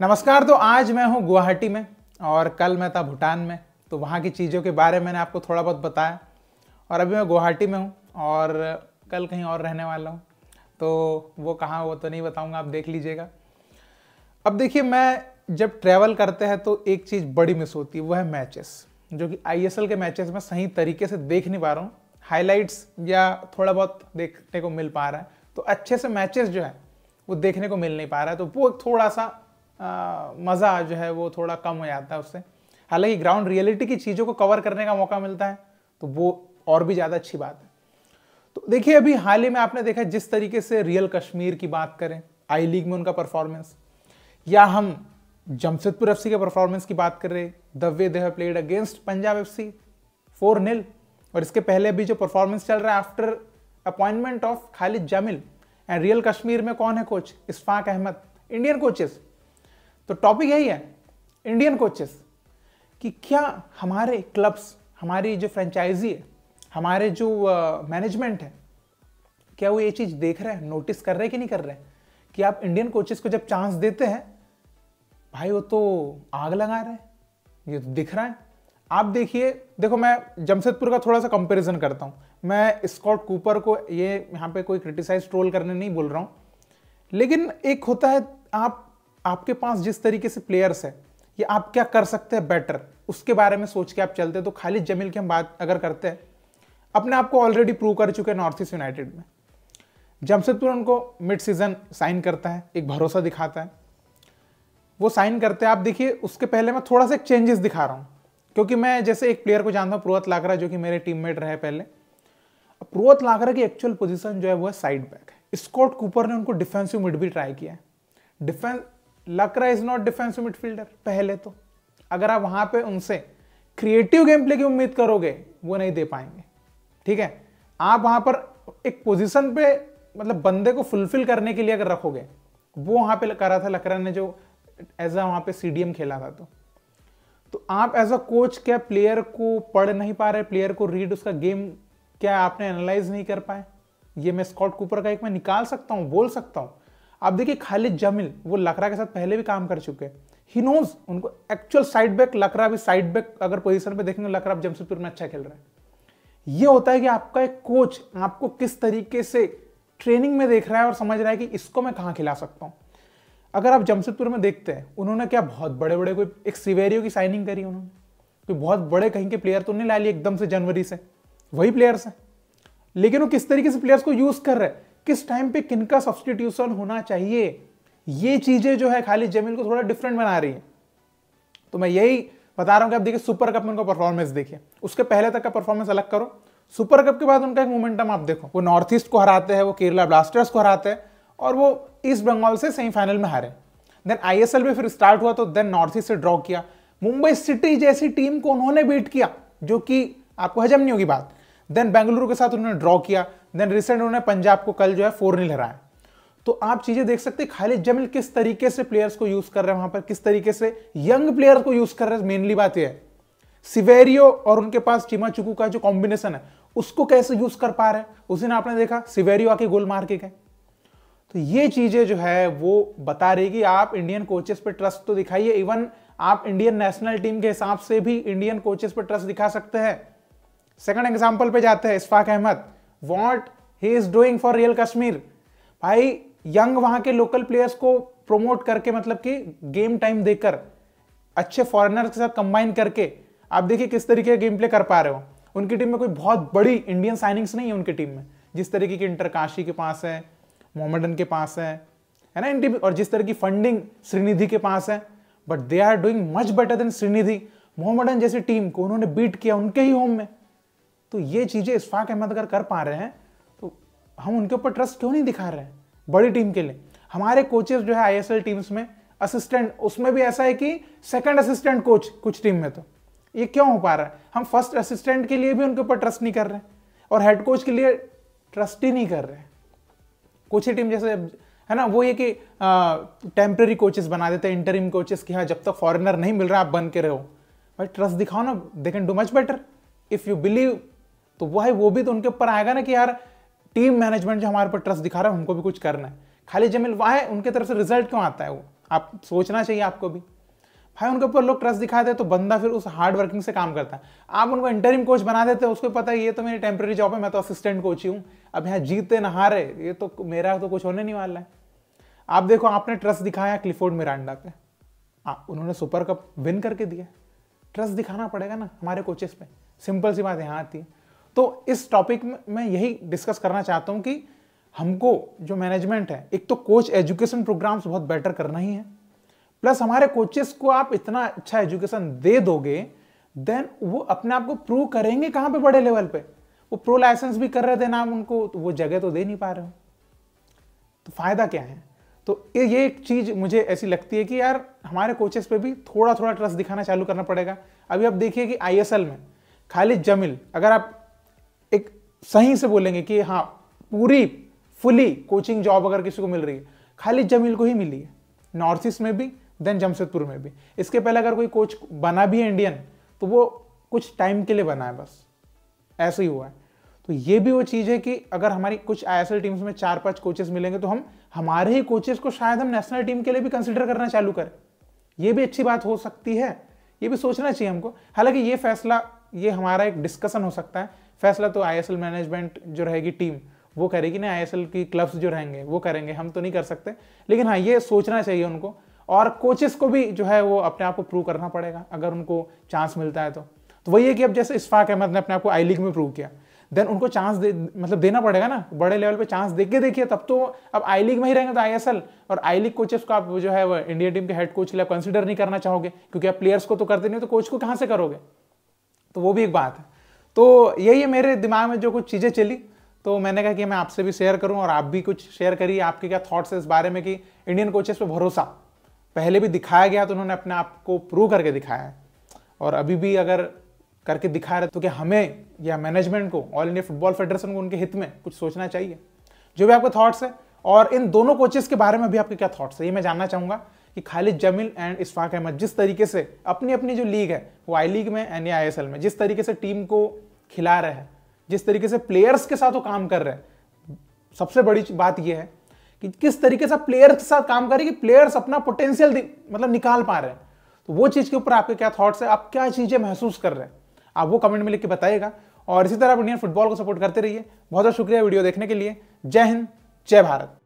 नमस्कार तो आज मैं हूँ गुवाहाटी में और कल मैं था भूटान में तो वहाँ की चीज़ों के बारे में मैंने आपको थोड़ा बहुत बताया और अभी मैं गुवाहाटी में हूँ और कल कहीं और रहने वाला हूँ तो वो कहाँ वो तो नहीं बताऊँगा आप देख लीजिएगा अब देखिए मैं जब ट्रैवल करते हैं तो एक चीज़ बड़ी मिस होती है वो है मैचेस जो कि आई के मैचेस में सही तरीके से देख नहीं पा रहा हूँ हाईलाइट्स या थोड़ा बहुत देखने को मिल पा रहा है तो अच्छे से मैचेस जो है वो देखने को मिल नहीं पा रहा है तो वो थोड़ा सा मज़ा जो है वो थोड़ा कम हो जाता है उससे हालांकि ग्राउंड रियलिटी की चीज़ों को कवर करने का मौका मिलता है तो वो और भी ज़्यादा अच्छी बात है तो देखिए अभी हाल ही में आपने देखा जिस तरीके से रियल कश्मीर की बात करें आई लीग में उनका परफॉर्मेंस या हम जमशेदपुर एफ के परफॉर्मेंस की बात कर रहे the way played against Punjab F C four nil और इसके पहले भी जो परफॉर्मेंस चल रहा है after appointment of Khalid Jamil and Real Kashmir में कौन है coach Ishfaq Ahmed Indian coaches तो टॉपिक यही है इंडियन कोचेस कि क्या हमारे क्लब्स हमारी जो फ्रेंचाइजी है हमारे जो मैनेजमेंट है क्या वो ये चीज़ देख रहे हैं नोटिस कर रहे हैं कि नहीं कर रहे कि आप इंडियन कोचेस को जब चांस देते हैं भाई वो तो आग लगा रहे हैं ये तो दिख रहा है आप देखिए देखो मैं जमशेदपुर का थोड़ा सा कंपैरिजन करता हूँ मैं स्कॉट कूपर को ये यहाँ पे कोई क्रिटिसाइज ट्रोल करने नहीं बोल रहा हूँ लेकिन एक होता है आप आपके पास जिस तरीके से प्लेयर्स है या आप क्या कर सकते हैं बेटर उसके बारे में सोच के आप चलते हैं तो खालिद जमील की हम बात अगर करते हैं अपने आप को ऑलरेडी प्रूव कर चुके हैं नॉर्थ ईस्ट यूनाइटेड में जमशेदपुर उनको मिड सीजन साइन करता है एक भरोसा दिखाता है वो साइन करते हैं आप देखिए उसके पहले मैं थोड़ा सा एक चेंजेस दिखा रहा हूँ क्योंकि मैं जैसे एक प्लेयर को जानता हूँ प्रोहत लाकरा जो कि मेरे टीममेट रहे पहले प्रोहत लाकरा की एक्चुअल पोजीशन जो है वो है साइड बैक स्कॉट कूपर ने उनको डिफेंसिव मिड भी ट्राई किया है defence Lakra is not defensive midfielder पहले तो अगर आप वहां पे उनसे क्रिएटिव गेम प्ले की उम्मीद करोगे वो नहीं दे पाएंगे ठीक है आप वहां पर एक पोजीशन पे मतलब बंदे को फुलफिल करने के लिए अगर रखोगे वो वहां पे करा था लकरा ने जो एज अ वहां पे सीडीएम खेला था तो तो आप एज अ कोच क्या प्लेयर को पढ़ नहीं पा रहे प्लेयर को रीड उसका गेम क्या आपने एनालाइज नहीं कर पाए ये मैं स्कॉट कूपर का एक मैं निकाल सकता हूँ बोल सकता हूँ आप देखिए खालिद जमील वो लकरा के साथ पहले भी काम कर चुके ही नोज उनको एक्चुअल साइड बैक लकरा भी साइड बैक अगर पोजिशन पर देखेंगे लकरा जमशेदपुर में अच्छा खेल रहा है ये होता है कि आपका एक कोच आपको किस तरीके से ट्रेनिंग में देख रहा है और समझ रहा है कि इसको मैं कहाँ खिला सकता हूँ अगर आप जमशेदपुर में देखते हैं उन्होंने क्या बहुत बड़े बड़े कोई एक सिवेरियो की साइनिंग करी उन्होंने कोई बहुत बड़े कहीं के प्लेयर तो नहीं ला लिए एकदम से जनवरी से वही प्लेयर्स हैं लेकिन वो किस तरीके से प्लेयर्स को यूज कर रहे हैं किस टाइम पे किनका सब्सटीट्यूशन होना चाहिए ये चीजें जो है खाली जमील को थोड़ा डिफरेंट बना रही है तो मैं यही बता रहा हूं कि आप देखिए सुपर कप में उनका परफॉर्मेंस देखिए उसके पहले तक का परफॉर्मेंस अलग करो सुपर कप के बाद उनका एक मोमेंटम आप देखो वो नॉर्थ ईस्ट को हराते हैं वो केरला ब्लास्टर्स को हराते हैं और वो ईस्ट बंगाल से सेमीफाइनल में हारे देन आई में फिर स्टार्ट हुआ तो देन नॉर्थ ईस्ट से ड्रॉ किया मुंबई सिटी जैसी टीम को उन्होंने बीट किया जो कि आपको हजम नहीं होगी बात देन बेंगलुरु के साथ उन्होंने ड्रॉ किया देन रिसेंट उन्होंने पंजाब को कल जो है फोर नील हराया तो आप चीजें देख सकते हैं खाली जमिल किस तरीके से प्लेयर्स को यूज कर रहे हैं वहां पर किस तरीके से यंग प्लेयर को यूज कर रहे हैं मेनली बात यह है सिवेरियो और उनके पास चिमा चुकू का जो कॉम्बिनेशन है उसको कैसे यूज कर पा रहे हैं उसी ने आपने देखा सिवेरियो आके गोल मार के गए तो ये चीजें जो है वो बता रही कि आप इंडियन कोचेस पे ट्रस्ट तो दिखाइए इवन आप इंडियन नेशनल टीम के हिसाब से भी इंडियन कोचेस पर ट्रस्ट दिखा सकते हैं सेकंड एग्जाम्पल पे जाते हैं Ishfaq Ahmed what he is doing for Real Kashmir भाई यंग वहां के लोकल प्लेयर्स को प्रोमोट करके मतलब कि गेम टाइम देकर अच्छे फॉरेनर्स के साथ कंबाइन करके आप देखिए किस तरीके का गेम प्ले कर पा रहे हो उनकी टीम में कोई बहुत बड़ी इंडियन साइनिंग्स नहीं है उनकी टीम में जिस तरीके की इंटर काशी के पास है मोहम्मदन के पास है है ना इन और जिस तरह की फंडिंग श्रीनिधि के पास है but they are doing much better than Srinidhi Mohammedan जैसी टीम को उन्होंने बीट किया उनके ही होम में तो ये चीज़ें इसफाक अहमद अगर कर पा रहे हैं तो हम उनके ऊपर ट्रस्ट क्यों नहीं दिखा रहे हैं बड़ी टीम के लिए हमारे कोचेस जो है आईएसएल टीम्स में असिस्टेंट उसमें भी ऐसा है कि सेकंड असिस्टेंट कोच कुछ टीम में तो ये क्यों हो पा रहा है हम फर्स्ट असिस्टेंट के लिए भी उनके ऊपर ट्रस्ट नहीं कर रहे और हेड कोच के लिए ट्रस्ट ही नहीं कर रहे कुछ ही टीम जैसे है ना वो ये कि टेम्प्रेरी कोचेस बना देते हैं इंटरिम कोचेस कि हाँ जब तक फॉरेनर नहीं मिल रहा आप बन के रहो भाई ट्रस्ट दिखाओ ना they can do much better if you believe तो वह वो भी तो उनके ऊपर आएगा ना कि यार टीम मैनेजमेंट जो हमारे ऊपर ट्रस्ट दिखा रहा है हमको भी कुछ करना है खाली जमील वाह उनके तरफ से रिजल्ट क्यों आता है वो आप सोचना चाहिए आपको भी भाई उनके ऊपर लोग ट्रस्ट दिखाते हैं तो बंदा फिर उस हार्ड वर्किंग से काम करता है आप उनको इंटरिम कोच बना देते हो उसको पता है ये तो मेरी टेम्प्रेरी जॉब है मैं तो असिस्टेंट कोच ही हूँ अब यहाँ जीते नहा हारे ये तो मेरा तो कुछ होने नहीं वाला है आप देखो आपने ट्रस्ट दिखाया क्लिफोर्ड मिरांडा पे आ, उन्होंने सुपर कप विन करके दिया ट्रस्ट दिखाना पड़ेगा ना हमारे कोचेस पे सिंपल सी बात यहाँ आती है तो इस टॉपिक में यही डिस्कस करना चाहता हूँ कि हमको जो मैनेजमेंट है एक तो कोच एजुकेशन प्रोग्राम्स बहुत बेटर करना ही है प्लस हमारे कोचेस को आप इतना अच्छा एजुकेशन दे दोगे देन वो अपने आप को प्रूव करेंगे कहाँ पे बड़े लेवल पे वो प्रो लाइसेंस भी कर रहे थे नाम उनको तो वो जगह तो दे नहीं पा रहे हो तो फ़ायदा क्या है तो ये एक चीज़ मुझे ऐसी लगती है कि यार हमारे कोचेस पे भी थोड़ा थोड़ा ट्रस्ट दिखाना चालू करना पड़ेगा अभी आप देखिए कि आई में खालिद जमील अगर आप सही से बोलेंगे कि हाँ पूरी फुली कोचिंग जॉब अगर किसी को मिल रही है खाली जमील को ही मिली है नॉर्थ ईस्ट में भी देन जमशेदपुर में भी इसके पहले अगर कोई कोच बना भी है इंडियन तो वो कुछ टाइम के लिए बना है बस ऐसे ही हुआ है तो ये भी वो चीज़ है कि अगर हमारी कुछ आई टीम्स में चार पांच कोचेस मिलेंगे तो हम हमारे ही कोचेस को शायद हम नेशनल टीम के लिए भी कंसिडर करना चालू करें ये भी अच्छी बात हो सकती है ये भी सोचना चाहिए हमको हालांकि ये फैसला ये हमारा एक डिस्कशन हो सकता है फैसला तो आई मैनेजमेंट जो रहेगी टीम वो करेगी ना आई की क्लब्स जो रहेंगे वो करेंगे हम तो नहीं कर सकते लेकिन हाँ ये सोचना चाहिए उनको और कोचेस को भी जो है वो अपने आप को प्रूव करना पड़ेगा अगर उनको चांस मिलता है तो तो वही है कि अब जैसे इस्फाक अहमद ने अपने आप को आई लीग में प्रूव किया देन उनको चांस दे मतलब देना पड़ेगा ना बड़े लेवल पे चांस दे के देखिए तब तो अब आई लीग में ही रहेंगे तो आई और आई लीग कोचेस को आप जो है वो इंडिया टीम के हेड कोच लिए कंसिडर नहीं करना चाहोगे क्योंकि आप प्लेयर्स को तो करते नहीं तो कोच को कहाँ से करोगे तो वो भी एक बात है तो यही है मेरे दिमाग में जो कुछ चीज़ें चली तो मैंने कहा कि मैं आपसे भी शेयर करूं और आप भी कुछ शेयर करिए आपके क्या थॉट्स है इस बारे में कि इंडियन कोचेस पे भरोसा पहले भी दिखाया गया तो उन्होंने अपने आप को प्रूव करके दिखाया है और अभी भी अगर करके दिखा रहे तो क्या हमें या मैनेजमेंट को ऑल इंडिया फुटबॉल फेडरेशन को उनके हित में कुछ सोचना चाहिए जो भी आपके थाट्स है और इन दोनों कोचेस के बारे में भी आपके क्या थाट्स है ये मैं जानना चाहूँगा कि खालिद जमील एंड इसफाक अहमद जिस तरीके से अपनी अपनी जो लीग है वो आई लीग में एंड आई में जिस तरीके से टीम को खिला रहे हैं जिस तरीके से प्लेयर्स के साथ वो काम कर रहे हैं सबसे बड़ी बात यह है कि किस तरीके से प्लेयर्स के साथ काम करें कि प्लेयर्स अपना पोटेंशियल मतलब निकाल पा रहे हैं तो वो चीज़ के ऊपर आपके क्या थाट्स है आप क्या चीज़ें महसूस कर रहे हैं आप वो कमेंट में लिख के बताइएगा और इसी तरह आप इंडियन फुटबॉल को सपोर्ट करते रहिए बहुत बहुत शुक्रिया वीडियो देखने के लिए जय हिंद जय भारत